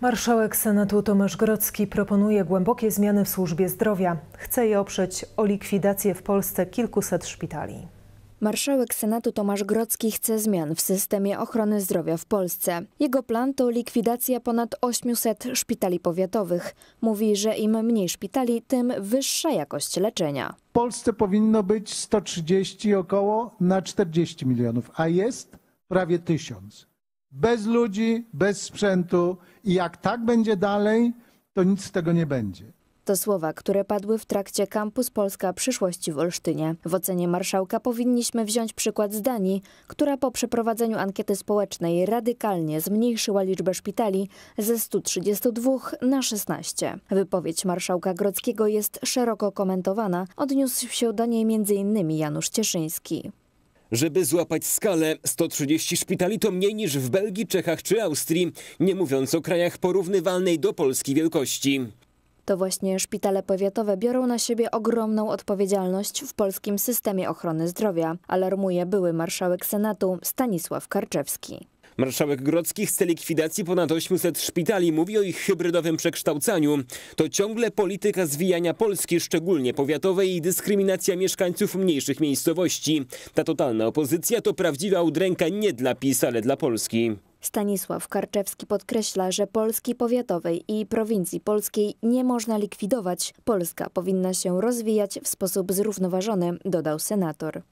Marszałek Senatu Tomasz Grodzki proponuje głębokie zmiany w służbie zdrowia. Chce je oprzeć o likwidację w Polsce kilkuset szpitali. Marszałek Senatu Tomasz Grodzki chce zmian w systemie ochrony zdrowia w Polsce. Jego plan to likwidacja ponad 800 szpitali powiatowych. Mówi, że im mniej szpitali, tym wyższa jakość leczenia. W Polsce powinno być 130 około na 40 milionów, a jest prawie 1000 bez ludzi, bez sprzętu i jak tak będzie dalej, to nic z tego nie będzie. To słowa, które padły w trakcie Kampus Polska Przyszłości w Olsztynie. W ocenie marszałka powinniśmy wziąć przykład z Danii, która po przeprowadzeniu ankiety społecznej radykalnie zmniejszyła liczbę szpitali ze 132 na 16. Wypowiedź marszałka Grodzkiego jest szeroko komentowana. Odniósł się do niej m.in. Janusz Cieszyński. Żeby złapać skalę, 130 szpitali to mniej niż w Belgii, Czechach czy Austrii, nie mówiąc o krajach porównywalnej do Polski wielkości. To właśnie szpitale powiatowe biorą na siebie ogromną odpowiedzialność w polskim systemie ochrony zdrowia, alarmuje były marszałek Senatu Stanisław Karczewski. Marszałek Grodzki chce likwidacji ponad 800 szpitali. Mówi o ich hybrydowym przekształcaniu. To ciągle polityka zwijania Polski, szczególnie powiatowej i dyskryminacja mieszkańców mniejszych miejscowości. Ta totalna opozycja to prawdziwa udręka nie dla PiS, ale dla Polski. Stanisław Karczewski podkreśla, że Polski powiatowej i prowincji polskiej nie można likwidować. Polska powinna się rozwijać w sposób zrównoważony, dodał senator.